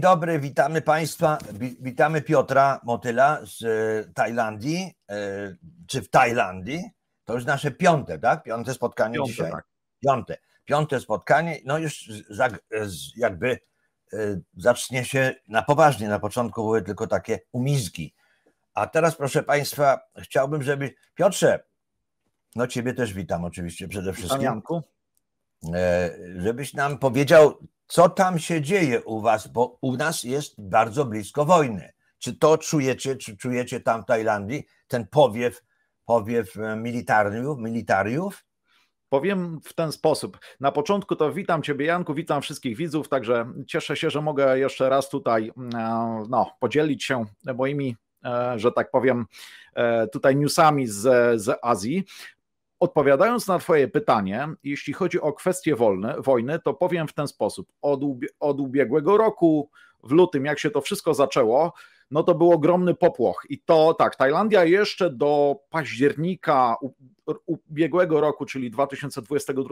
Dzień dobry, witamy Państwa. Witamy Piotra Motyla z e, Tajlandii, e, czy w Tajlandii. To już nasze piąte, tak? Piąte spotkanie piąte, dzisiaj. Tak. Piąte. Piąte spotkanie. No już jakby e, zacznie się na poważnie. Na początku były tylko takie umizgi. A teraz, proszę Państwa, chciałbym, żeby. Piotrze, no Ciebie też witam oczywiście przede wszystkim. Janku. Żebyś nam powiedział, co tam się dzieje u was, bo u nas jest bardzo blisko wojny. Czy to czujecie, czy czujecie tam w Tajlandii, ten powiew, powiew e, militariów? militariów? Powiem w ten sposób. Na początku to witam Ciebie, Janku, witam wszystkich widzów, także cieszę się, że mogę jeszcze raz tutaj e, no, podzielić się moimi e, że tak powiem, tutaj newsami z, z Azji. Odpowiadając na Twoje pytanie, jeśli chodzi o kwestie wolne, wojny, to powiem w ten sposób. Od, ubie, od ubiegłego roku, w lutym, jak się to wszystko zaczęło, no to był ogromny popłoch. I to tak, Tajlandia jeszcze do października ubiegłego roku, czyli 2022,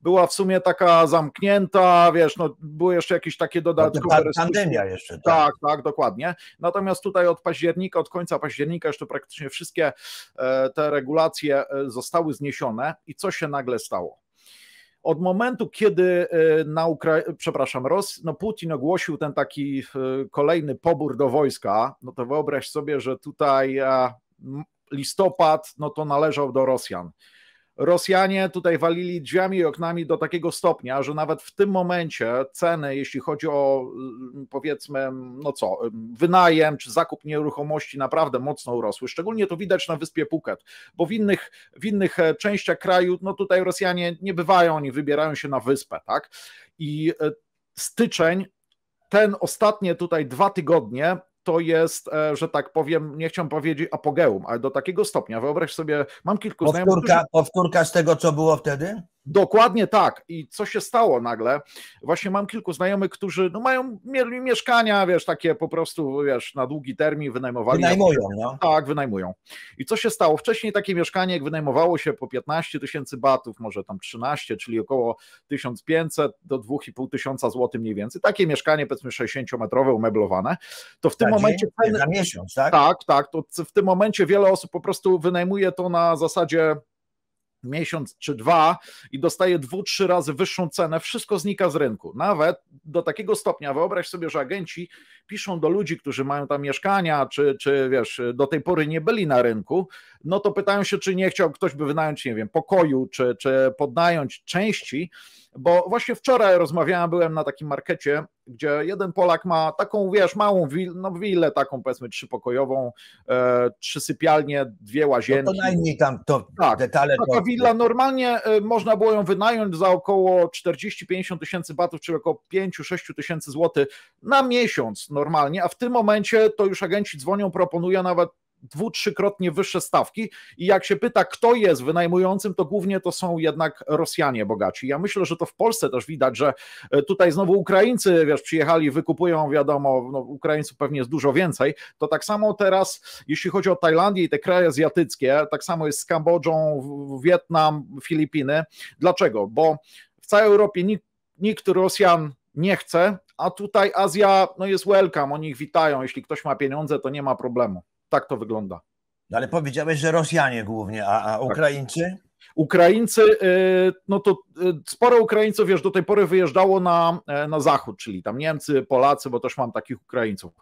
była w sumie taka zamknięta, wiesz, no były jeszcze jakieś takie dodatkowe... Pandemia jeszcze. Tak. tak, tak, dokładnie. Natomiast tutaj od października, od końca października jeszcze praktycznie wszystkie e, te regulacje e, zostały zniesione i co się nagle stało? Od momentu, kiedy e, na Ukra- przepraszam, Ros- no Putin ogłosił ten taki e, kolejny pobór do wojska, no to wyobraź sobie, że tutaj e, listopad, no to należał do Rosjan. Rosjanie tutaj walili drzwiami i oknami do takiego stopnia, że nawet w tym momencie ceny, jeśli chodzi o mm, powiedzmy, no co, wynajem czy zakup nieruchomości naprawdę mocno urosły. Szczególnie to widać na wyspie Phuket, bo w innych, w innych e, częściach kraju, no tutaj Rosjanie nie bywają, oni wybierają się na wyspę, tak? I e, styczeń ten ostatnie tutaj dwa tygodnie to jest, e, że tak powiem, nie chciałem powiedzieć apogeum, ale do takiego stopnia. Wyobraź sobie, mam kilku powtórka, znajomych... Którzy... Powtórka z tego, co było wtedy? Dokładnie tak. I co się stało nagle? Właśnie mam kilku znajomych, którzy no, mają mieszkania, wiesz, takie po prostu, wiesz, na długi termin wynajmowali. Wynajmują, no. Tak, wynajmują. I co się stało? Wcześniej takie mieszkanie, jak wynajmowało się po 15 tysięcy batów, może tam 13, czyli około 1500 do 2,5 tysiąca złotych mniej więcej. Takie mieszkanie, powiedzmy 60-metrowe, umeblowane. To w tym momencie... Ceny... Na miesiąc, tak? Tak, tak. To w tym momencie wiele osób po prostu wynajmuje to na zasadzie miesiąc czy dwa i dostaje dwu, trzy razy wyższą cenę, wszystko znika z rynku. Nawet do takiego stopnia, wyobraź sobie, że agenci piszą do ludzi, którzy mają tam mieszkania, czy, czy wiesz, do tej pory nie byli na rynku, no to pytają się, czy nie chciał ktoś by wynająć, nie wiem, pokoju, czy, czy podnająć części, bo właśnie wczoraj rozmawiałem, byłem na takim markecie, gdzie jeden Polak ma taką, wiesz, małą willę, no willę taką powiedzmy trzypokojową, e, trzy sypialnie, dwie łazienki. No to najmniej tam to tak, detale. Taka to... willa normalnie e, można było ją wynająć za około 40-50 tysięcy batów, czyli około 5-6 tysięcy złotych na miesiąc normalnie, a w tym momencie to już agenci dzwonią, proponują nawet dwu, trzykrotnie wyższe stawki i jak się pyta, kto jest wynajmującym, to głównie to są jednak Rosjanie bogaci. Ja myślę, że to w Polsce też widać, że e, tutaj znowu Ukraińcy, wiesz, przyjechali, wykupują, wiadomo, no, Ukraińców pewnie jest dużo więcej, to tak samo teraz, jeśli chodzi o Tajlandię i te kraje azjatyckie, tak samo jest z Kambodżą, Wietnam, Filipiny. Dlaczego? Bo w całej Europie nikt, nikt Rosjan nie chce, a tutaj Azja no jest welcome, oni ich witają. Jeśli ktoś ma pieniądze, to nie ma problemu tak to wygląda. No ale powiedziałeś, że Rosjanie głównie, a, a Ukraińcy? Tak. Ukraińcy, e, no to e, sporo Ukraińców już do tej pory wyjeżdżało na, e, na zachód, czyli tam Niemcy, Polacy, bo też mam takich Ukraińców.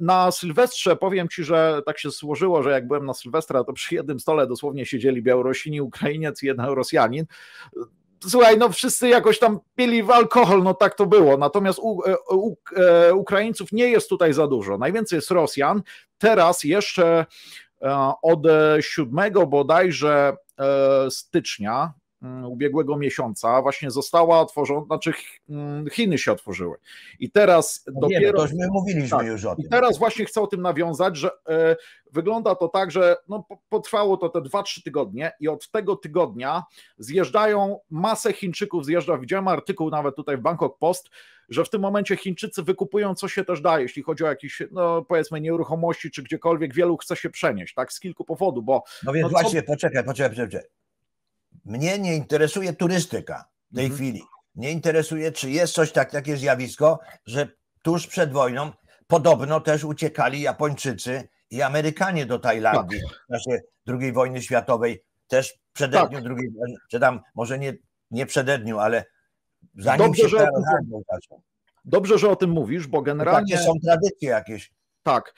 Na Sylwestrze powiem Ci, że tak się złożyło, że jak byłem na Sylwestra, to przy jednym stole dosłownie siedzieli Białorusini, Ukrainiec i jeden Rosjanin słuchaj, no wszyscy jakoś tam pili w alkohol, no tak to było. Natomiast u, e, u, e, Ukraińców nie jest tutaj za dużo. Najwięcej jest Rosjan. Teraz jeszcze e, od 7 bodajże stycznia Mm, ubiegłego miesiąca właśnie została otworzona, znaczy mm, Chiny się otworzyły. I teraz no dopiero... Wiemy, mówiliśmy tak, już o tym. I teraz właśnie chcę o tym nawiązać, że e, wygląda to tak, że no, potrwało to te 2-3 tygodnie i od tego tygodnia zjeżdżają, masę Chińczyków zjeżdża, widziałem artykuł nawet tutaj w Bangkok Post, że w tym momencie Chińczycy wykupują, co się też da, jeśli chodzi o jakieś, no powiedzmy, nieruchomości czy gdziekolwiek, wielu chce się przenieść, tak, z kilku powodów, bo... No więc no, właśnie, poczekaj, poczekaj, poczekaj, mnie nie interesuje turystyka w tej mhm. chwili. Nie interesuje, czy jest coś tak, takie zjawisko, że tuż przed wojną podobno też uciekali Japończycy i Amerykanie do Tajlandii tak. w czasie II wojny światowej, też przededniu tak. II wojny, czy tam może nie, nie przededniu, ale zanim Dobrze, się że Dobrze, że o tym mówisz, bo no tak, generalnie. Takie są tradycje jakieś. Tak.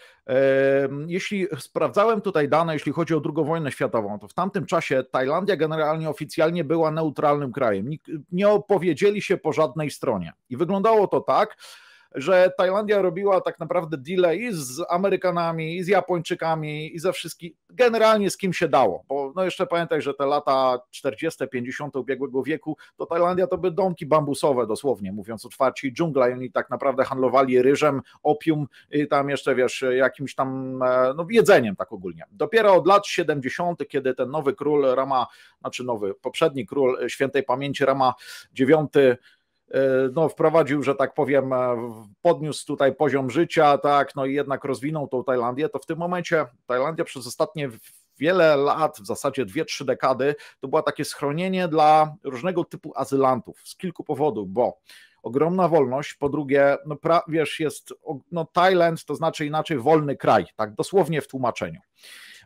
Jeśli sprawdzałem tutaj dane, jeśli chodzi o II wojnę światową, to w tamtym czasie Tajlandia generalnie oficjalnie była neutralnym krajem. Nie opowiedzieli się po żadnej stronie. I wyglądało to tak, że Tajlandia robiła tak naprawdę deal i z Amerykanami, i z Japończykami, i ze wszystkich, generalnie z kim się dało, bo no jeszcze pamiętaj, że te lata 40., 50. ubiegłego wieku, to Tajlandia to by domki bambusowe dosłownie, mówiąc otwarcie, i dżungla i oni tak naprawdę handlowali ryżem, opium, i tam jeszcze wiesz, jakimś tam e, no, jedzeniem tak ogólnie. Dopiero od lat 70., kiedy ten nowy król Rama, znaczy nowy, poprzedni król świętej pamięci Rama IX E, no, wprowadził, że tak powiem, e, podniósł tutaj poziom życia, tak, no i jednak rozwinął tą Tajlandię, to w tym momencie Tajlandia przez ostatnie wiele lat, w zasadzie dwie, trzy dekady, to było takie schronienie dla różnego typu azylantów z kilku powodów, bo ogromna wolność, po drugie, no pra, wiesz, jest, no Tajland to znaczy inaczej wolny kraj, tak dosłownie w tłumaczeniu.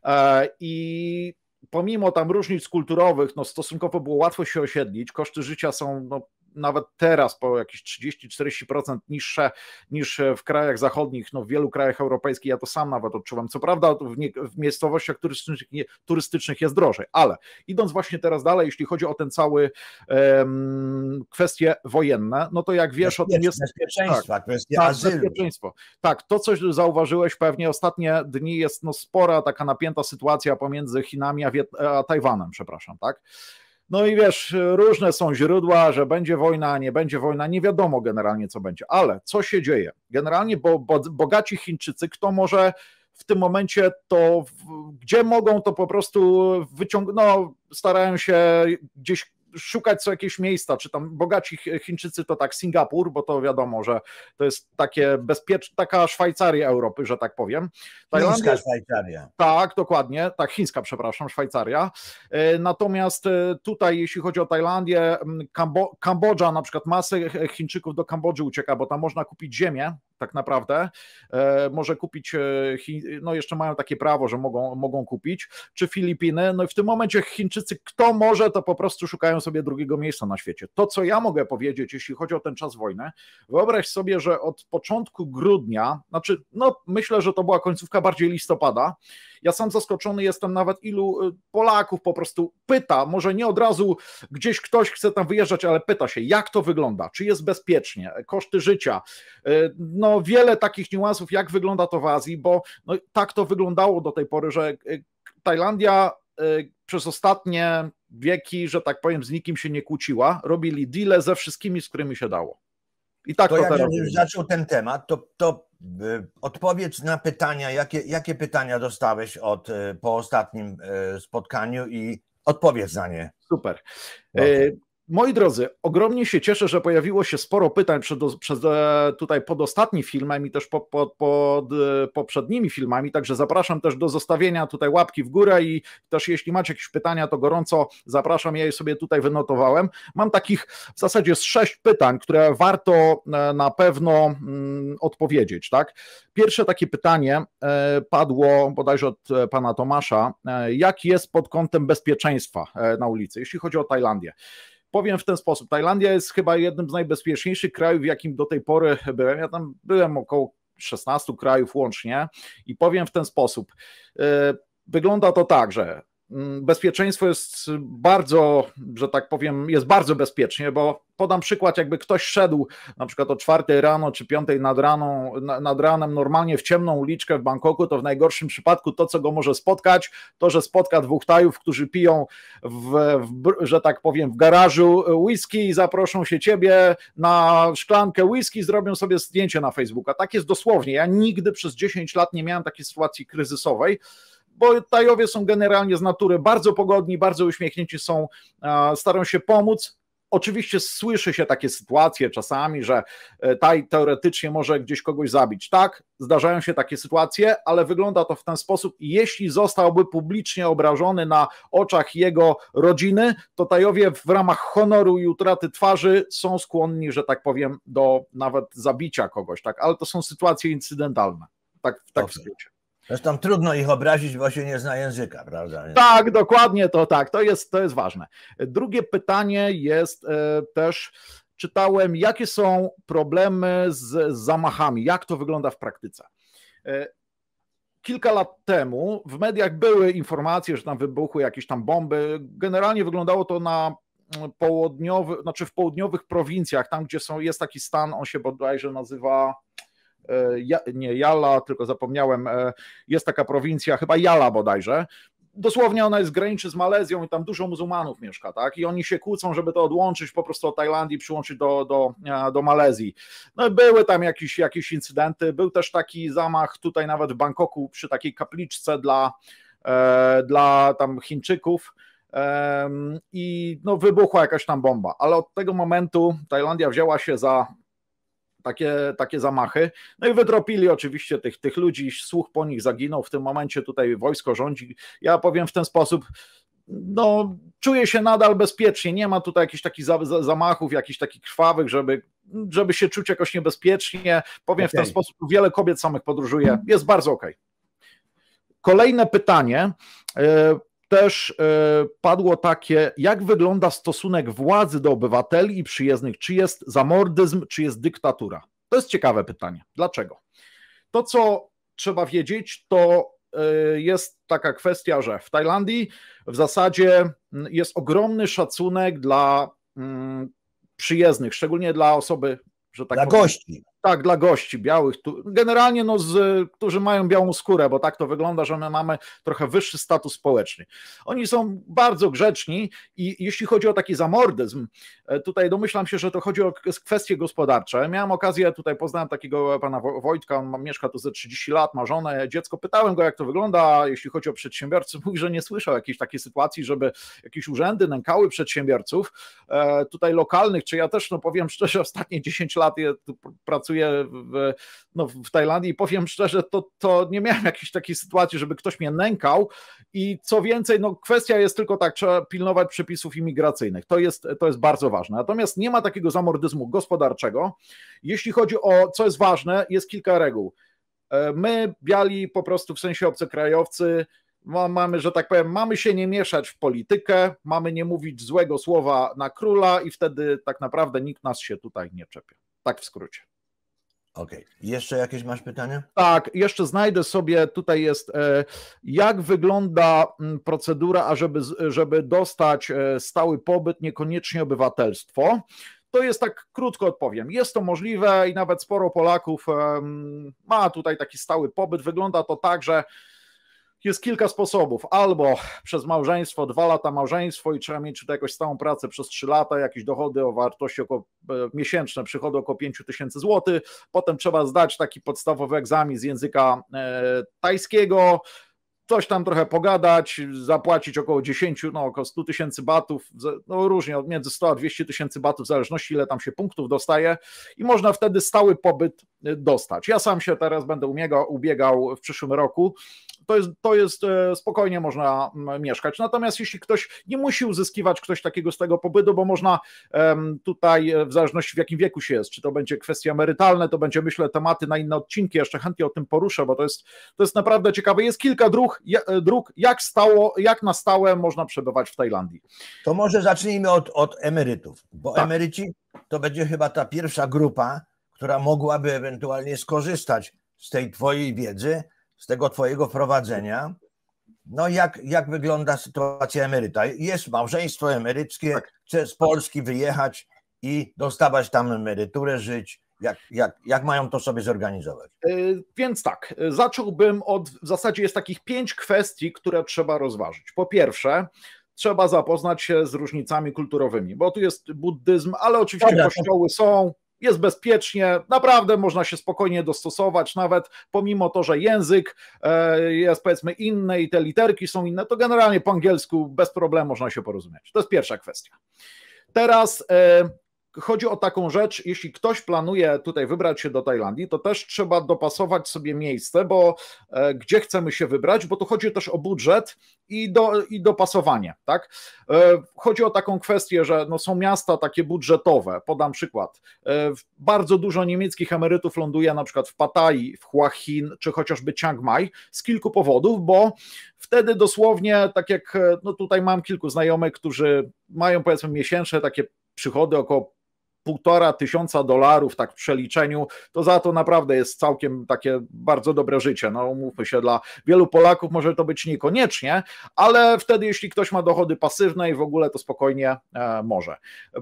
E, I pomimo tam różnic kulturowych, no stosunkowo było łatwo się osiedlić, koszty życia są no, nawet teraz po jakieś 30-40% niższe niż w krajach zachodnich, no w wielu krajach europejskich, ja to sam nawet odczuwam. Co prawda w, nie, w miejscowościach turystycznych, nie, turystycznych jest drożej, ale idąc właśnie teraz dalej, jeśli chodzi o ten cały um, kwestie wojenne, no to jak wiesz o tym jest... Bezpieczeństwo, tak, kwestia tak, azylu. Bezpieczeństwo. Tak, to coś zauważyłeś pewnie ostatnie dni jest no spora taka napięta sytuacja pomiędzy Chinami a, Wiet- a Tajwanem, przepraszam, tak? No i wiesz, różne są źródła, że będzie wojna, nie będzie wojna, nie wiadomo generalnie co będzie, ale co się dzieje? Generalnie bo, bo, bogaci Chińczycy, kto może w tym momencie to, gdzie mogą to po prostu wyciągnąć, no, starają się gdzieś szukać co jakieś miejsca, czy tam bogaci Chińczycy to tak Singapur, bo to wiadomo, że to jest takie bezpieczne, taka Szwajcaria Europy, że tak powiem. Tajlandia, Chińska Szwajcaria. Tak, dokładnie, tak chińska, przepraszam, Szwajcaria. E, natomiast e, tutaj jeśli chodzi o Tajlandię, Kambo, Kambodża na przykład, masę Chińczyków do Kambodży ucieka, bo tam można kupić ziemię, tak naprawdę. E, może kupić, no jeszcze mają takie prawo, że mogą, mogą kupić, czy Filipiny. No i w tym momencie Chińczycy, kto może, to po prostu szukają sobie drugiego miejsca na świecie. To, co ja mogę powiedzieć, jeśli chodzi o ten czas wojny, wyobraź sobie, że od początku grudnia, znaczy, no myślę, że to była końcówka bardziej listopada, ja sam zaskoczony jestem nawet ilu y, Polaków po prostu pyta, może nie od razu gdzieś ktoś chce tam wyjeżdżać, ale pyta się, jak to wygląda, czy jest bezpiecznie, koszty życia, y, no wiele takich niuansów, jak wygląda to w Azji, bo no, tak to wyglądało do tej pory, że y, Tajlandia Y, przez ostatnie wieki, że tak powiem, z nikim się nie kłóciła. Robili deale ze wszystkimi, z którymi się dało. I tak to, to jak teraz... już zaczął ten temat, to, to y, odpowiedz na pytania, jakie, jakie pytania dostałeś od, y, po ostatnim spotkaniu i odpowiedz na nie. Super. Moi drodzy, ogromnie się cieszę, że pojawiło się sporo pytań przed, przed e, tutaj pod ostatnim filmem i też pod, pod, e, pod, poprzednimi filmami, także zapraszam też do zostawienia tutaj łapki w górę i też jeśli macie jakieś pytania, to gorąco zapraszam, ja je sobie tutaj wynotowałem. Mam takich w zasadzie z sześć pytań, które warto e, na pewno mm, odpowiedzieć. Tak? Pierwsze takie pytanie padło bodajże od pana Tomasza, jak jest pod kątem bezpieczeństwa na ulicy, jeśli chodzi o Tajlandię. Powiem w ten sposób, Tajlandia jest chyba jednym z najbezpieczniejszych krajów, w jakim do tej pory byłem. Ja tam byłem około 16 krajów łącznie i powiem w ten sposób. Y, wygląda to tak, że Mm, bezpieczeństwo jest bardzo, że tak powiem, jest bardzo bezpiecznie, bo podam przykład, jakby ktoś szedł na przykład o czwartej rano czy piątej nad, raną, nad ranem normalnie w ciemną uliczkę w Bangkoku, to w najgorszym przypadku to, co go może spotkać, to, że spotka dwóch tajów, którzy piją, w, w, że tak powiem, w garażu whisky i zaproszą się ciebie na szklankę whisky, zrobią sobie zdjęcie na Facebooka. Tak jest dosłownie. Ja nigdy przez 10 lat nie miałem takiej sytuacji kryzysowej, bo Tajowie są generalnie z natury bardzo pogodni, bardzo uśmiechnięci są, starają się pomóc, Oczywiście słyszy się takie sytuacje czasami, że e, Taj teoretycznie może gdzieś kogoś zabić. Tak, zdarzają się takie sytuacje, ale wygląda to w ten sposób, jeśli zostałby publicznie obrażony na oczach jego rodziny, to Tajowie w ramach honoru i utraty twarzy są skłonni, że tak powiem, do nawet zabicia kogoś, tak? Ale to są sytuacje incydentalne. Tak, tak Dobrze. w skrócie. Zresztą trudno ich obrazić, bo się nie zna języka, prawda? Tak, dokładnie to tak, to jest, to jest ważne. Drugie pytanie jest e, też, czytałem, jakie są problemy z zamachami, jak to wygląda w praktyce. E, kilka lat temu w mediach były informacje, że tam wybuchły jakieś tam bomby. Generalnie wyglądało to na mm, południowy, znaczy w południowych prowincjach, tam gdzie są, jest taki stan, on się bodajże nazywa E, ja, nie Jala, tylko zapomniałem, e, jest taka prowincja, chyba Jala bodajże, dosłownie ona jest graniczy z Malezją i tam dużo muzułmanów mieszka, tak? I oni się kłócą, żeby to odłączyć po prostu od Tajlandii, przyłączyć do, do, e, do Malezji. No i były tam jakieś, jakieś incydenty, był też taki zamach tutaj nawet w Bangkoku przy takiej kapliczce dla, e, dla tam Chińczyków, i no, wybuchła jakaś tam bomba, ale od tego momentu Tajlandia wzięła się za takie, takie zamachy. No i wydropili oczywiście tych, tych ludzi, słuch po nich zaginął. W tym momencie tutaj wojsko rządzi. Ja powiem w ten sposób, no, czuję się nadal bezpiecznie. Nie ma tutaj jakichś takich za, za, zamachów, jakichś takich krwawych, żeby, żeby się czuć jakoś niebezpiecznie. Powiem okay. w ten sposób, wiele kobiet samych podróżuje. Jest bardzo okej. Okay. Kolejne pytanie. E, też e, padło takie, jak wygląda stosunek władzy do obywateli i przyjezdnych? Czy jest zamordyzm, czy jest dyktatura? To jest ciekawe pytanie. Dlaczego? To, co trzeba wiedzieć, to e, jest taka kwestia, że w Tajlandii w zasadzie mm, jest ogromny szacunek dla mm, przyjezdnych, szczególnie dla osoby, że tak dla powiem, gości. Tak, dla gości białych. Tu, generalnie, no, z, którzy mają białą skórę, bo tak to wygląda, że my mamy trochę wyższy status społeczny. Oni są bardzo grzeczni i jeśli chodzi o taki zamordyzm, e, tutaj domyślam się, że to chodzi o kwestie gospodarcze. Miałem okazję, tutaj poznałem takiego pana Wojtka, on mieszka tu ze 30 lat, ma żonę, dziecko. Pytałem go, jak to wygląda, jeśli chodzi o przedsiębiorców. Mówi, że nie słyszał jakiejś takiej sytuacji, żeby jakieś urzędy nękały przedsiębiorców, e, tutaj lokalnych, czy ja też, no powiem szczerze, ostatnie 10 lat pracuję pracuję w, no, w Tajlandii i powiem szczerze, to, to nie miałem jakiejś takiej sytuacji, żeby ktoś mnie nękał i co więcej, no kwestia jest tylko tak, trzeba pilnować przepisów imigracyjnych. To jest, to jest bardzo ważne. Natomiast nie ma takiego zamordyzmu gospodarczego. Jeśli chodzi o, co jest ważne, jest kilka reguł. E, my, biali, po prostu w sensie obcokrajowcy, mamy, że tak powiem, mamy się nie mieszać w politykę, mamy nie mówić złego słowa na króla i wtedy tak naprawdę nikt nas się tutaj nie czepia. Tak w skrócie. Okej. Okay. Jeszcze jakieś masz pytania? Tak, jeszcze znajdę sobie, tutaj jest, e, jak wygląda procedura, ażeby, żeby dostać e, stały pobyt, niekoniecznie obywatelstwo. To jest tak, krótko odpowiem. Jest to możliwe i nawet sporo Polaków ma tutaj taki stały pobyt. Wygląda to tak, że jest kilka sposobów. Albo przez małżeństwo, dwa lata małżeństwo i trzeba mieć tutaj jakoś stałą pracę przez trzy lata, jakieś dochody o wartości około, e, miesięczne, przychody około 5 tysięcy złotych. Potem trzeba zdać taki podstawowy egzamin z języka e, tajskiego coś tam trochę pogadać, zapłacić około 10, no około 100 tysięcy batów, no różnie, od między 100 a 200 tysięcy batów, w zależności ile tam się punktów dostaje i można wtedy stały pobyt e, dostać. Ja sam się teraz będę umiegał, ubiegał w przyszłym roku to jest, to jest e, spokojnie można mieszkać. Natomiast jeśli ktoś nie musi uzyskiwać ktoś takiego z tego pobytu, bo można tutaj e, w zależności w jakim wieku się jest, czy to będzie kwestia emerytalna, to będzie myślę tematy na inne odcinki, jeszcze chętnie o tym poruszę, bo to jest, to jest naprawdę ciekawe. Jest kilka dróg, e, dróg jak, stało, jak na stałe można przebywać w Tajlandii. To może zacznijmy od, od emerytów, bo tak. emeryci to będzie chyba ta pierwsza grupa, która mogłaby ewentualnie skorzystać z tej Twojej wiedzy, z tego twojego prowadzenia, no jak, jak wygląda sytuacja emeryta? Jest małżeństwo emeryckie, tak. chce z Polski wyjechać i dostawać tam emeryturę, żyć. Jak, jak, jak mają to sobie zorganizować? E, więc tak, zacząłbym od, w zasadzie jest takich pięć kwestii, które trzeba rozważyć. Po pierwsze, trzeba zapoznać się z różnicami kulturowymi, bo tu jest buddyzm, ale oczywiście kościoły są, jest bezpiecznie, naprawdę można się spokojnie dostosować, nawet pomimo to, że język e, jest powiedzmy inny i te literki są inne, to generalnie po angielsku bez problemu można się porozumieć. To jest pierwsza kwestia. Teraz e, chodzi o taką rzecz, jeśli ktoś planuje tutaj wybrać się do Tajlandii, to też trzeba dopasować sobie miejsce, bo e, gdzie chcemy się wybrać, bo tu chodzi też o budżet i, do, i dopasowanie, tak? E, chodzi o taką kwestię, że no są miasta takie budżetowe, podam przykład. E, bardzo dużo niemieckich emerytów ląduje na przykład w Patai, w Hua Hin, czy chociażby Chiang Mai z kilku powodów, bo wtedy dosłownie, tak jak no tutaj mam kilku znajomych, którzy mają powiedzmy miesięczne takie przychody około półtora tysiąca dolarów, tak w przeliczeniu, to za to naprawdę jest całkiem takie bardzo dobre życie. No, umówmy się, dla wielu Polaków może to być niekoniecznie, ale wtedy, jeśli ktoś ma dochody pasywne i w ogóle, to spokojnie e, może.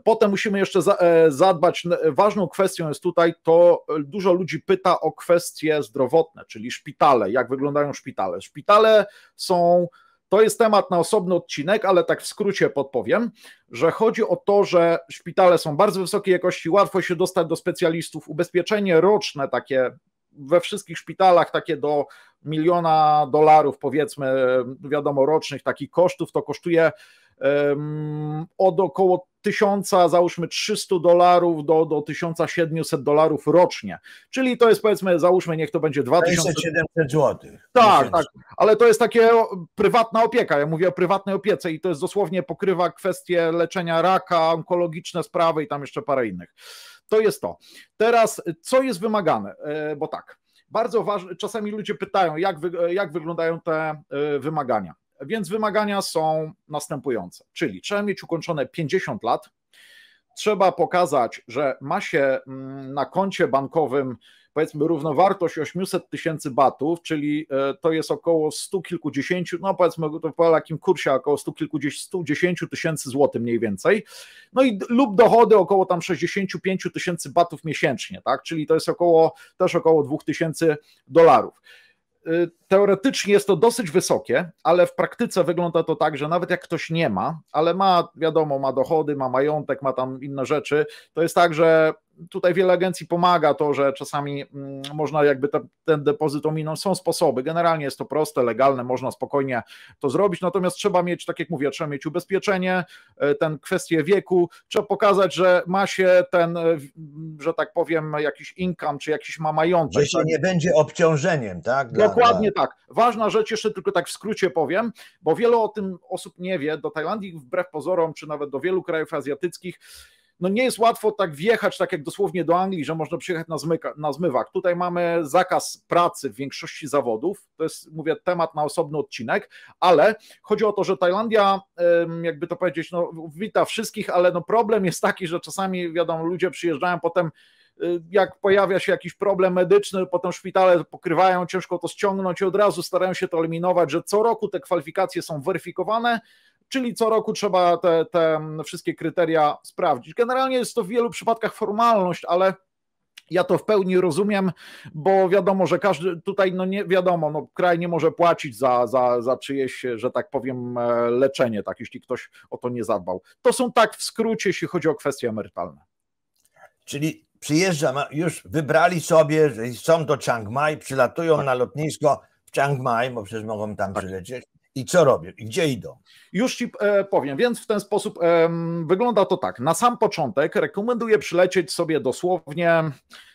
Potem musimy jeszcze za, e, zadbać, ważną kwestią jest tutaj to, e, dużo ludzi pyta o kwestie zdrowotne, czyli szpitale, jak wyglądają szpitale. Szpitale są to jest temat na osobny odcinek, ale tak w skrócie podpowiem, że chodzi o to, że szpitale są bardzo wysokiej jakości, łatwo się dostać do specjalistów, ubezpieczenie roczne takie we wszystkich szpitalach takie do miliona dolarów, powiedzmy, wiadomo, rocznych takich kosztów, to kosztuje od około tysiąca załóżmy 300 dolarów do, do 1700 dolarów rocznie. Czyli to jest powiedzmy, załóżmy, niech to będzie 2700 700 zł. Tak, tak, ale to jest takie prywatna opieka. Ja mówię o prywatnej opiece i to jest dosłownie pokrywa kwestie leczenia raka, onkologiczne sprawy i tam jeszcze parę innych. To jest to. Teraz, co jest wymagane? E, bo tak, bardzo ważne, czasami ludzie pytają, jak, wy, jak wyglądają te e, wymagania. Więc wymagania są następujące, czyli trzeba mieć ukończone 50 lat, trzeba pokazać, że ma się mm, na koncie bankowym powiedzmy równowartość 800 tysięcy batów, czyli e, to jest około 100 kilkudziesięciu, no powiedzmy to po jakim kursie około 100 kilkudziesięciu tysięcy złotych mniej więcej, no i lub dochody około tam 65 tysięcy batów miesięcznie, tak, czyli to jest około też około 2000 dolarów e, teoretycznie jest to dosyć wysokie, ale w praktyce wygląda to tak, że nawet jak ktoś nie ma, ale ma, wiadomo, ma dochody, ma majątek, ma tam inne rzeczy, to jest tak, że tutaj wiele agencji pomaga to, że czasami mm, można jakby te, ten depozyt ominąć. Są sposoby, generalnie jest to proste, legalne, można spokojnie to zrobić, natomiast trzeba mieć, tak jak mówię, trzeba mieć ubezpieczenie, e, ten kwestię wieku, trzeba pokazać, że ma się ten, e, że tak powiem, jakiś income, czy jakiś ma majątek. Że się tak? nie będzie obciążeniem, tak? Dla, Dokładnie dla... tak. Ważna rzecz, jeszcze tylko tak w skrócie powiem, bo wiele o tym osób nie wie, do Tajlandii wbrew pozorom, czy nawet do wielu krajów azjatyckich, no nie jest łatwo tak wjechać, tak jak dosłownie do Anglii, że można przyjechać na, zmyka, na zmywak. Tutaj mamy zakaz pracy w większości zawodów, to jest, mówię, temat na osobny odcinek, ale chodzi o to, że Tajlandia, jakby to powiedzieć, no, wita wszystkich, ale no problem jest taki, że czasami, wiadomo, ludzie przyjeżdżają potem y, jak pojawia się jakiś problem medyczny, potem szpitale pokrywają, ciężko to ściągnąć i od razu starają się to eliminować, że co roku te kwalifikacje są weryfikowane, czyli co roku trzeba te, te mm, wszystkie kryteria sprawdzić. Generalnie jest to w wielu przypadkach formalność, ale ja to w pełni rozumiem, bo wiadomo, że każdy tutaj, no nie wiadomo, no kraj nie może płacić za, za, za czyjeś, że tak powiem, e, leczenie, tak, jeśli ktoś o to nie zadbał. To są tak w skrócie, jeśli chodzi o kwestie emerytalne. Czyli przyjeżdża, już wybrali sobie, że są do Chiang Mai, przylatują tak. na lotnisko w Chiang Mai, bo przecież mogą tam tak. przylecieć i co robią? I gdzie idą? Już ci e, powiem, więc w ten sposób wygląda to tak. Na sam początek rekomenduję przylecieć sobie dosłownie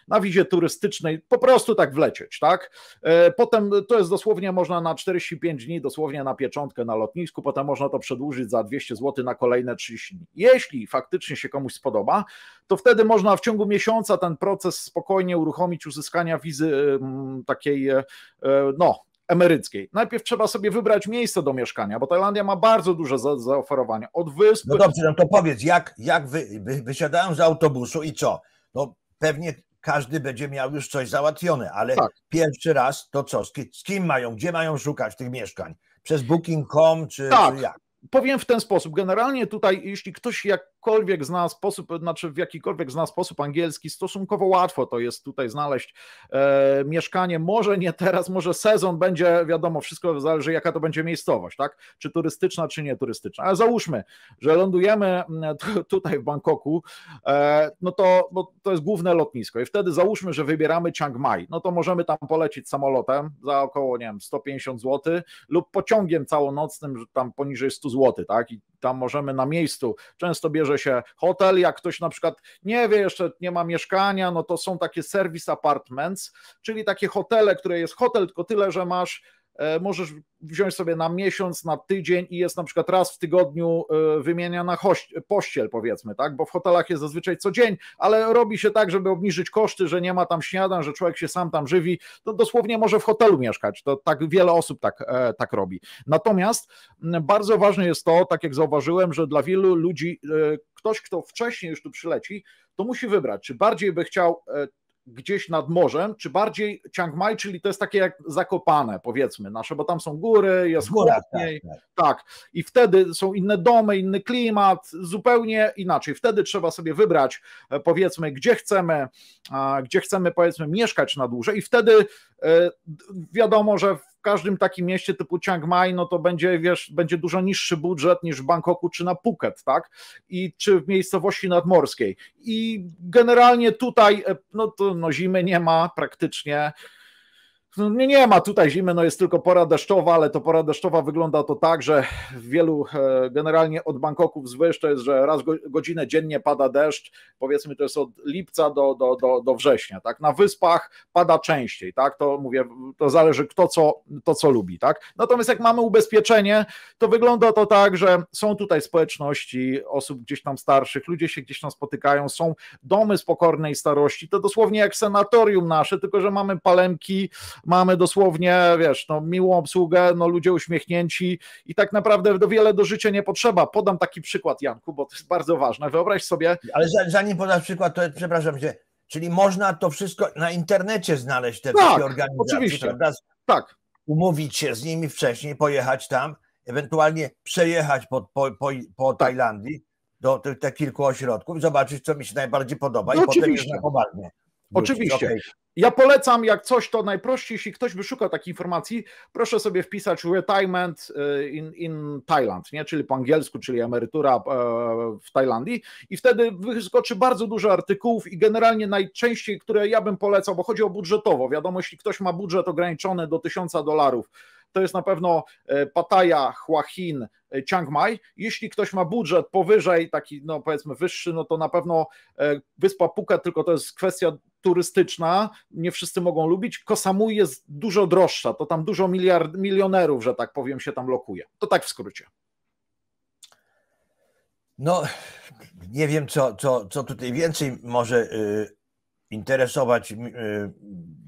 na wizie turystycznej, po prostu tak wlecieć, tak? E, potem to jest dosłownie można na 45 dni, dosłownie na pieczątkę na lotnisku, potem można to przedłużyć za 200 zł na kolejne 30 dni. Jeśli faktycznie się komuś spodoba, to wtedy można w ciągu miesiąca ten proces spokojnie uruchomić uzyskania wizy takiej, e, no, emeryckiej. Najpierw trzeba sobie wybrać miejsce do mieszkania, bo Tajlandia ma bardzo duże zaoferowania. Od wysp. No dobrze, no to powiedz, jak, jak wy, wy, z autobusu i co? No pewnie każdy będzie miał już coś załatwione, ale tak. pierwszy raz to co? Z, z kim mają, gdzie mają szukać tych mieszkań? Przez booking.com czy, tak. czy jak? Powiem w ten sposób. Generalnie tutaj, jeśli ktoś jak jakkolwiek zna sposób, znaczy w jakikolwiek zna sposób angielski, stosunkowo łatwo to jest tutaj znaleźć e, mieszkanie. Może nie teraz, może sezon będzie, wiadomo, wszystko zależy jaka to będzie miejscowość, tak? Czy turystyczna, czy nie turystyczna. Ale załóżmy, że lądujemy mm, t- tutaj w Bangkoku, e, no to to jest główne lotnisko i wtedy załóżmy, że wybieramy Chiang Mai, no to możemy tam polecieć samolotem za około, nie wiem, 150 zł lub pociągiem całonocnym, tam poniżej 100 zł, tak? I tam możemy na miejscu. Często bierze się hotel, jak ktoś na przykład nie wie, jeszcze nie ma mieszkania, no to są takie service apartments, czyli takie hotele, które jest hotel, tylko tyle, że masz E, możesz wziąć sobie na miesiąc, na tydzień i jest na przykład raz w tygodniu e, wymieniana pościel, powiedzmy, tak? Bo w hotelach jest zazwyczaj co dzień, ale robi się tak, żeby obniżyć koszty, że nie ma tam śniadań, że człowiek się sam tam żywi. To dosłownie może w hotelu mieszkać. To tak wiele osób tak, e, tak robi. Natomiast bardzo ważne jest to, tak jak zauważyłem, że dla wielu ludzi ktoś, kto wcześniej już tu przyleci, to musi wybrać, czy bardziej by chciał gdzieś nad morzem, czy bardziej Chiang Mai, czyli to jest takie jak Zakopane, powiedzmy nasze, bo tam są góry, jest chłodniej. Tak, tak. tak, i wtedy są inne domy, inny klimat, zupełnie inaczej. Wtedy trzeba sobie wybrać, e, powiedzmy, gdzie chcemy, gdzie chcemy, powiedzmy, mieszkać na dłużej i wtedy e, wiadomo, że każdym takim mieście typu Chiang Mai, no to będzie, wiesz, będzie dużo niższy budżet niż w Bangkoku czy na Phuket, tak? I czy w miejscowości nadmorskiej. I generalnie tutaj, e, no to no zimy nie ma praktycznie, no, nie, nie ma tutaj zimy, no jest tylko pora deszczowa, ale to pora deszczowa wygląda to tak, że w wielu, e, generalnie od Bangkoku wzwyż, to jest, że raz godzinę dziennie pada deszcz, powiedzmy to jest od lipca do, do, do, do września, tak, na wyspach pada częściej, tak, to mówię, to zależy kto co, to co lubi, tak. Natomiast jak mamy ubezpieczenie, to wygląda to tak, że są tutaj społeczności osób gdzieś tam starszych, ludzie się gdzieś tam spotykają, są domy z pokornej starości, to dosłownie jak senatorium nasze, tylko że mamy palemki, mamy dosłownie, wiesz, no, miłą obsługę, no, ludzie uśmiechnięci i tak naprawdę do wiele do życia nie potrzeba. Podam taki przykład, Janku, bo to jest bardzo ważne. Wyobraź sobie. Ale zanim podasz przykład, to przepraszam cię, czyli można to wszystko na internecie znaleźć, te tak, wszystkie organizacje. Oczywiście. Prawda? Tak. Umówić się z nimi wcześniej, pojechać tam, ewentualnie przejechać po, po, po, po tak. Tajlandii do tych, tych kilku ośrodków, zobaczyć, co mi się najbardziej podoba no i oczywiście. potem już na poważnie. Oczywiście. Okay. Ja polecam, jak coś, to najprościej, jeśli ktoś by szukał takiej informacji, proszę sobie wpisać retirement e, in, in Thailand, nie? czyli po angielsku, czyli emerytura e, w Tajlandii i wtedy wyskoczy bardzo dużo artykułów i generalnie najczęściej, które ja bym polecał, bo chodzi o budżetowo, wiadomo, jeśli ktoś ma budżet ograniczony do 1000 dolarów, to jest na pewno e, Pattaya, Hua Hin, Chiang Mai. Jeśli ktoś ma budżet powyżej, taki no powiedzmy wyższy, no to na pewno Wyspa Phuket, tylko to jest kwestia turystyczna, nie wszyscy mogą lubić, Kosamui jest dużo droższa, to tam dużo miliard, milionerów, że tak powiem, się tam lokuje. To tak w skrócie. No, nie wiem, co, co, co tutaj więcej może y, interesować yy,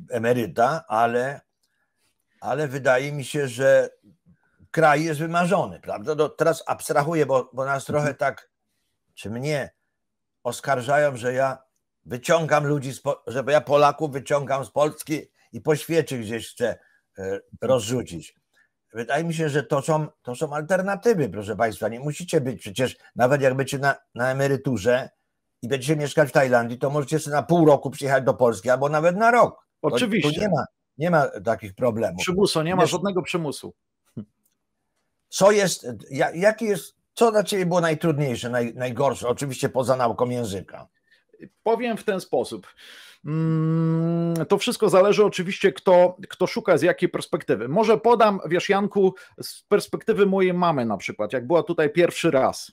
emeryta, ale, ale wydaje mi się, że kraj jest wymarzony, prawda? No, teraz abstrahuję, bo, bo nas mhm. trochę tak, czy mnie, oskarżają, że ja wyciągam ludzi, żeby ja Polaków wyciągam z Polski i po świecie gdzieś chcę e, rozrzucić. Wydaje mi się, że to są, to są alternatywy, proszę Państwa. Nie musicie być przecież, nawet jak będziecie na, na emeryturze i będziecie mieszkać w Tajlandii, to możecie sobie na pół roku przyjechać do Polski albo nawet na rok. Oczywiście. To, to nie, ma, nie ma takich problemów. Przymusu, nie ma Wiesz, żadnego przymusu. Co jest, jaki jest, co dla Ciebie było najtrudniejsze, naj, najgorsze? Oczywiście poza nauką języka. Powiem w ten sposób. Mm, to wszystko zależy oczywiście, kto, kto szuka z jakiej perspektywy. Może podam, wiesz, Janku, z perspektywy mojej mamy na przykład, jak była tutaj pierwszy raz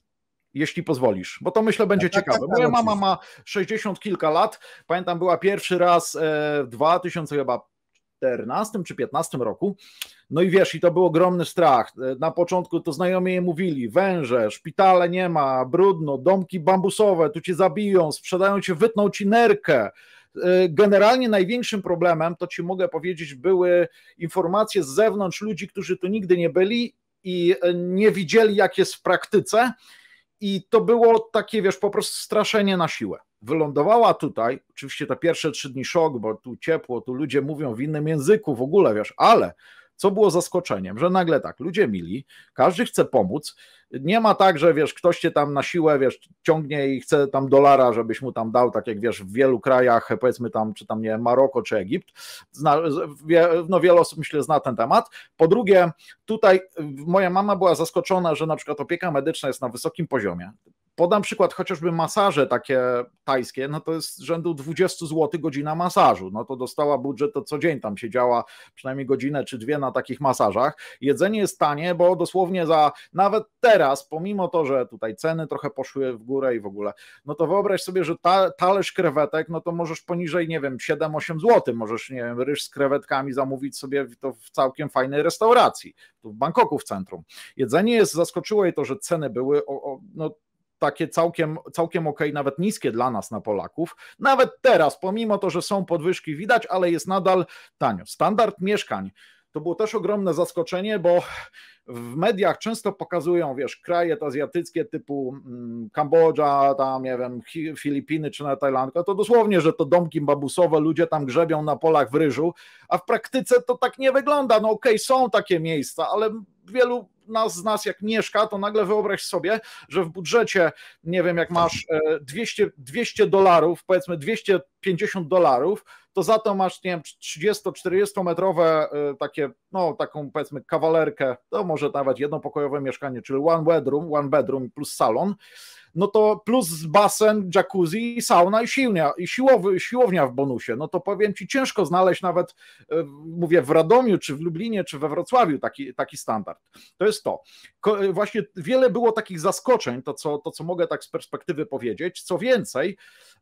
jeśli pozwolisz, bo to myślę będzie tak, tak ciekawe. Tak, moja tak, mama ma 60 kilka lat. Pamiętam, była pierwszy raz e, w 2014 czy 15 roku no i wiesz, i to był ogromny strach. E, na początku to znajomi jej mówili: węże, szpitale nie ma, brudno, domki bambusowe, tu cię zabiją, sprzedają cię, wytną ci nerkę. E, generalnie największym problemem, to ci mogę powiedzieć, były informacje z zewnątrz ludzi, którzy tu nigdy nie byli i e, nie widzieli, jak jest w praktyce. I to było takie, wiesz, po prostu straszenie na siłę. Wylądowała tutaj, oczywiście te pierwsze trzy dni szok, bo tu ciepło, tu ludzie mówią w innym języku w ogóle, wiesz, ale co było zaskoczeniem, że nagle tak, ludzie mili, każdy chce pomóc, nie ma tak, że wiesz, ktoś cię tam na siłę, wiesz, ciągnie i chce tam dolara, żebyś mu tam dał, tak jak wiesz, w wielu krajach, powiedzmy tam, czy tam, nie Maroko, czy Egipt, zna, no wiele osób, myślę, zna ten temat. Po drugie, tutaj moja mama była zaskoczona, że na przykład opieka medyczna jest na wysokim poziomie. Podam przykład chociażby masaże takie tajskie, no to jest rzędu 20 zł godzina masażu. No to dostała budżet, to co dzień tam siedziała przynajmniej godzinę czy dwie na takich masażach. Jedzenie jest tanie, bo dosłownie za nawet teraz, pomimo to, że tutaj ceny trochę poszły w górę i w ogóle, no to wyobraź sobie, że ta, talerz krewetek, no to możesz poniżej, nie wiem, 7-8 zł, możesz, nie wiem, ryż z krewetkami zamówić sobie to w całkiem fajnej restauracji, tu w Bangkoku w centrum. Jedzenie jest, zaskoczyło jej to, że ceny były o, o, no, takie całkiem, całkiem ok, nawet niskie dla nas na Polaków. Nawet teraz, pomimo to, że są podwyżki, widać, ale jest nadal tanio. Standard mieszkań. To było też ogromne zaskoczenie, bo w mediach często pokazują, wiesz, kraje azjatyckie typu mm, Kambodża, tam nie wiem, Filipiny czy na Tajlandka, to dosłownie, że to domki babusowe, ludzie tam grzebią na polach w ryżu, a w praktyce to tak nie wygląda. No okej, okay, są takie miejsca, ale wielu nas z nas jak mieszka, to nagle wyobraź sobie, że w budżecie, nie wiem, jak masz 200, e, 200 dolarów, powiedzmy 250 dolarów, to za to masz, nie wiem, 30-40 metrowe e, takie, no taką powiedzmy kawalerkę, to może nawet jednopokojowe mieszkanie, czyli one bedroom, one bedroom plus salon, no to plus basen, jacuzzi, sauna i siłnia, i siłowy, siłownia w bonusie, no to powiem Ci, ciężko znaleźć nawet, e, mówię, w Radomiu, czy w Lublinie, czy we Wrocławiu taki, taki standard. To jest jest to. E, właśnie wiele było takich zaskoczeń, to co, to co mogę tak z perspektywy powiedzieć. Co więcej,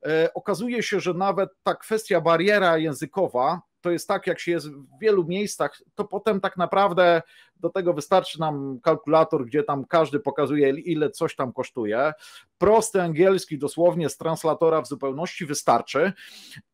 e, okazuje się, że nawet ta kwestia bariera językowa to jest tak, jak się jest w wielu miejscach, to potem tak naprawdę do tego wystarczy nam kalkulator, gdzie tam każdy pokazuje, ile coś tam kosztuje. Prosty angielski, dosłownie z translatora w zupełności wystarczy.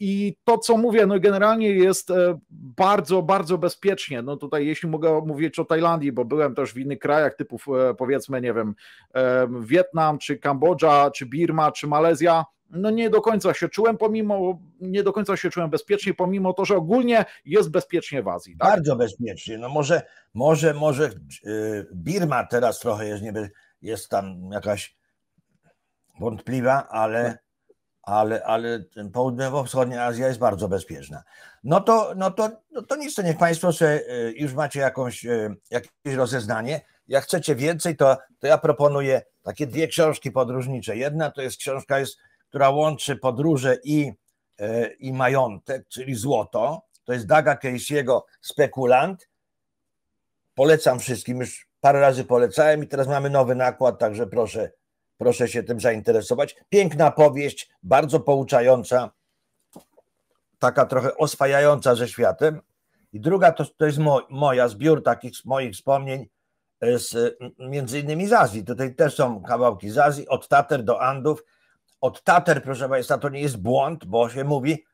I to, co mówię, no generalnie jest e, bardzo, bardzo bezpiecznie. No tutaj, jeśli mogę mówić o Tajlandii, bo byłem też w innych krajach, typu e, powiedzmy, nie wiem, e, Wietnam, czy Kambodża, czy Birma, czy Malezja no nie do końca się czułem, pomimo, nie do końca się czułem bezpiecznie, pomimo to, że ogólnie jest bezpiecznie w Azji. Tak? Bardzo bezpiecznie. No może, może, może y, Birma teraz trochę jest, nieby, jest tam jakaś wątpliwa, ale, tak. ale, ale południowo-wschodnia Azja jest bardzo bezpieczna. No to, no to, no to nic, to niech Państwo sobie, y, już macie jakąś, y, jakieś rozeznanie. Jak chcecie więcej, to, to ja proponuję takie dwie książki podróżnicze. Jedna to jest książka, jest, która łączy podróże i, i majątek, czyli złoto. To jest Daga Casey'ego Spekulant Polecam wszystkim, już parę razy polecałem i teraz mamy nowy nakład, także proszę, proszę się tym zainteresować. Piękna powieść, bardzo pouczająca, taka trochę oswajająca ze światem. I druga to, to jest mo, moja, zbiór takich moich wspomnień e, z, e, między innymi z Azji. Tutaj też są kawałki z Azji, od Tater do Andów. Od Tater, proszę Państwa, to nie jest błąd, bo się mówi,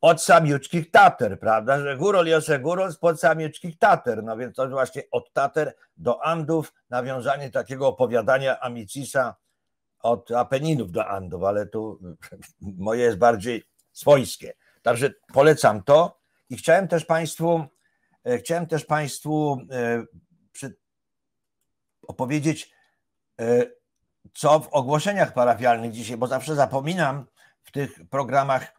od samiuczkich Tater, prawda? Że górol Jose górol spod samiuczkich Tater. No więc to właśnie od Tater do Andów, nawiązanie takiego opowiadania Amicisa od Apeninów do Andów, ale tu moje jest bardziej swojskie. Także polecam to i chciałem też Państwu, e, chciałem też Państwu e, przy, opowiedzieć, e, co w ogłoszeniach parafialnych dzisiaj, bo zawsze zapominam w tych programach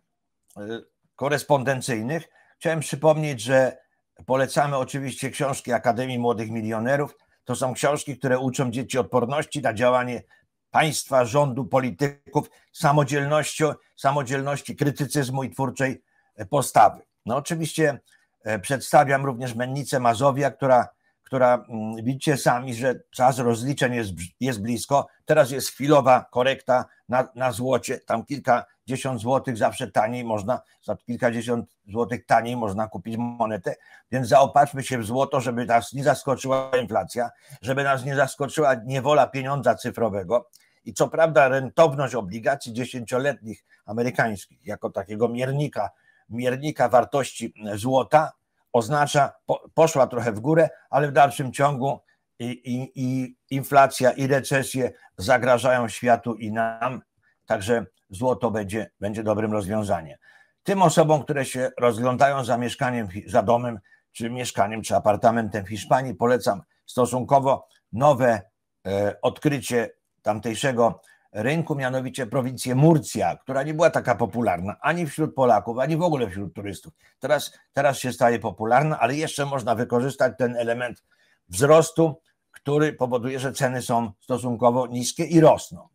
korespondencyjnych. Chciałem przypomnieć, że polecamy oczywiście książki Akademii Młodych Milionerów. To są książki, które uczą dzieci odporności na działanie państwa, rządu, polityków, samodzielności, samodzielności krytycyzmu i twórczej postawy. No oczywiście e, przedstawiam również Mennicę Mazowia, która która mm, widzicie sami, że czas rozliczeń jest, jest blisko. Teraz jest chwilowa korekta na, na złocie, tam kilkadziesiąt złotych zawsze taniej można, za kilkadziesiąt złotych taniej można kupić monetę, więc zaopatrzmy się w złoto, żeby nas nie zaskoczyła inflacja, żeby nas nie zaskoczyła niewola pieniądza cyfrowego. I co prawda rentowność obligacji dziesięcioletnich amerykańskich jako takiego miernika, miernika wartości złota oznacza, po, poszła trochę w górę, ale w dalszym ciągu i, i, i inflacja, i recesje zagrażają światu i nam, także złoto będzie, będzie dobrym rozwiązaniem. Tym osobom, które się rozglądają za mieszkaniem, za domem, czy mieszkaniem, czy apartamentem w Hiszpanii, polecam stosunkowo nowe e, odkrycie tamtejszego rynku, mianowicie prowincję Murcja, która nie była taka popularna ani wśród Polaków, ani w ogóle wśród turystów. Teraz, teraz się staje popularna, ale jeszcze można wykorzystać ten element wzrostu, który powoduje, że ceny są stosunkowo niskie i rosną.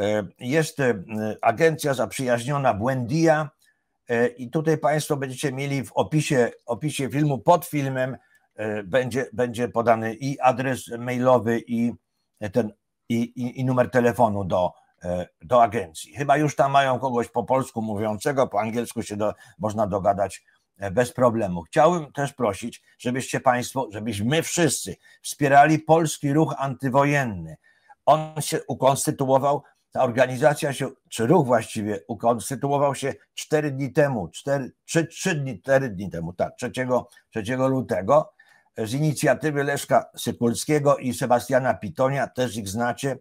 E, jest e, agencja zaprzyjaźniona Błędia, e, i tutaj Państwo będziecie mieli w opisie, opisie filmu, pod filmem będzie, będzie podany i adres mailowy i ten i, i, i numer telefonu do, e, do agencji. Chyba już tam mają kogoś po polsku mówiącego, po angielsku się do, można dogadać e, bez problemu. Chciałbym też prosić, żebyście Państwo, żebyśmy wszyscy wspierali polski ruch antywojenny. On się ukonstytuował, ta organizacja się, czy ruch właściwie, ukonstytuował się 4 dni temu, 4, 3, 3 dni, 4 dni temu, tak, 3, 3 lutego z inicjatywy Leszka Sykulskiego i Sebastiana Pitonia, też ich znacie.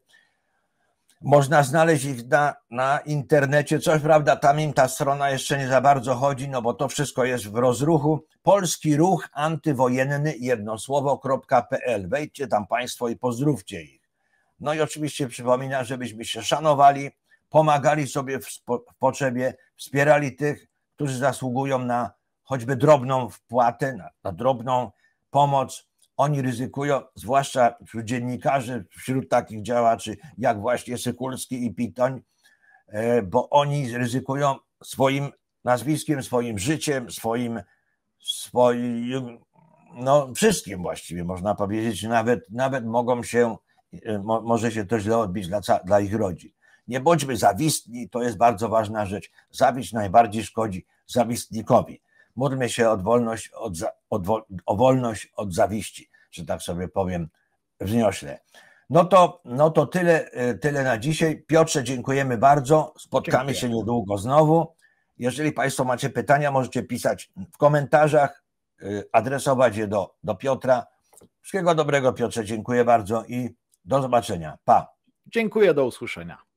Można znaleźć ich na, na internecie. Coś prawda, tam im ta strona jeszcze nie za bardzo chodzi, no bo to wszystko jest w rozruchu. Polski Ruch Antywojenny jednosłowo.pl. Wejdźcie tam Państwo i pozdrówcie ich. No i oczywiście przypomina, żebyśmy się szanowali, pomagali sobie w, w potrzebie, wspierali tych, którzy zasługują na choćby drobną wpłatę, na, na drobną pomoc. Oni ryzykują, zwłaszcza wśród dziennikarzy, wśród takich działaczy jak właśnie Sykulski i Pitoń, e, bo oni ryzykują swoim nazwiskiem, swoim życiem, swoim, swoim no wszystkim właściwie można powiedzieć, nawet, nawet mogą się, e, mo, może się to źle odbić dla, dla ich rodzin. Nie bądźmy zawistni, to jest bardzo ważna rzecz. Zawiść najbardziej szkodzi zawistnikowi. Módlmy się od wolność od za, od, o wolność od zawiści, że tak sobie powiem, wzniośle. No to, no to tyle, e, tyle na dzisiaj. Piotrze, dziękujemy bardzo. Spotkamy Dziękuję. się niedługo znowu. Jeżeli Państwo macie pytania, możecie pisać w komentarzach, e, adresować je do, do Piotra. Wszystkiego dobrego, Piotrze. Dziękuję bardzo i do zobaczenia. Pa. Dziękuję, do usłyszenia.